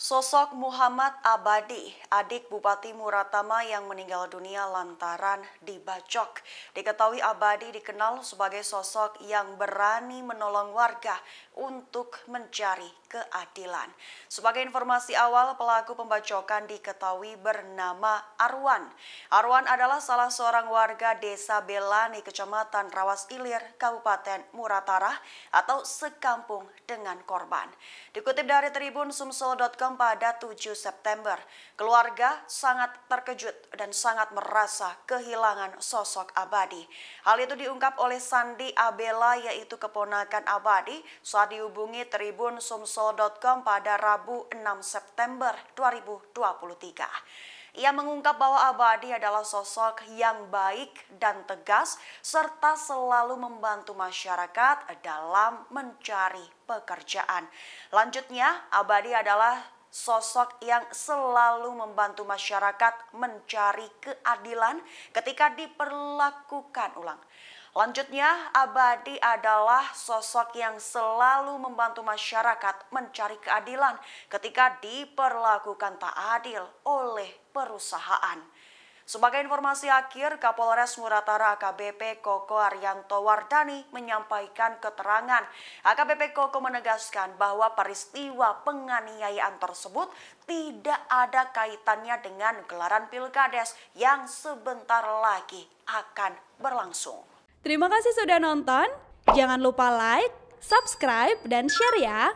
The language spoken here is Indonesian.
Sosok Muhammad Abadi, adik Bupati Muratama yang meninggal dunia lantaran dibacok. Diketahui Abadi dikenal sebagai sosok yang berani menolong warga untuk mencari keadilan. Sebagai informasi awal, pelaku pembacokan diketahui bernama Arwan. Arwan adalah salah seorang warga desa Belani, kecamatan Rawas Ilir, Kabupaten Muratara atau sekampung dengan korban. Dikutip dari tribun sumsel.com, Islam pada 7 September. Keluarga sangat terkejut dan sangat merasa kehilangan sosok Abadi. Hal itu diungkap oleh Sandi Abela yaitu keponakan Abadi saat dihubungi Tribun Sumsel.com pada Rabu 6 September 2023. Ia mengungkap bahwa Abadi adalah sosok yang baik dan tegas serta selalu membantu masyarakat dalam mencari pekerjaan. Lanjutnya, Abadi adalah sosok yang selalu membantu masyarakat mencari keadilan ketika diperlakukan ulang. Lanjutnya, Abadi adalah sosok yang selalu membantu masyarakat mencari keadilan ketika diperlakukan tak adil oleh perusahaan. Sebagai informasi akhir, Kapolres Muratara AKBP Koko Arianto Wardani menyampaikan keterangan. AKBP Koko menegaskan bahwa peristiwa penganiayaan tersebut tidak ada kaitannya dengan gelaran Pilkades yang sebentar lagi akan berlangsung. Terima kasih sudah nonton. Jangan lupa like, subscribe, dan share ya.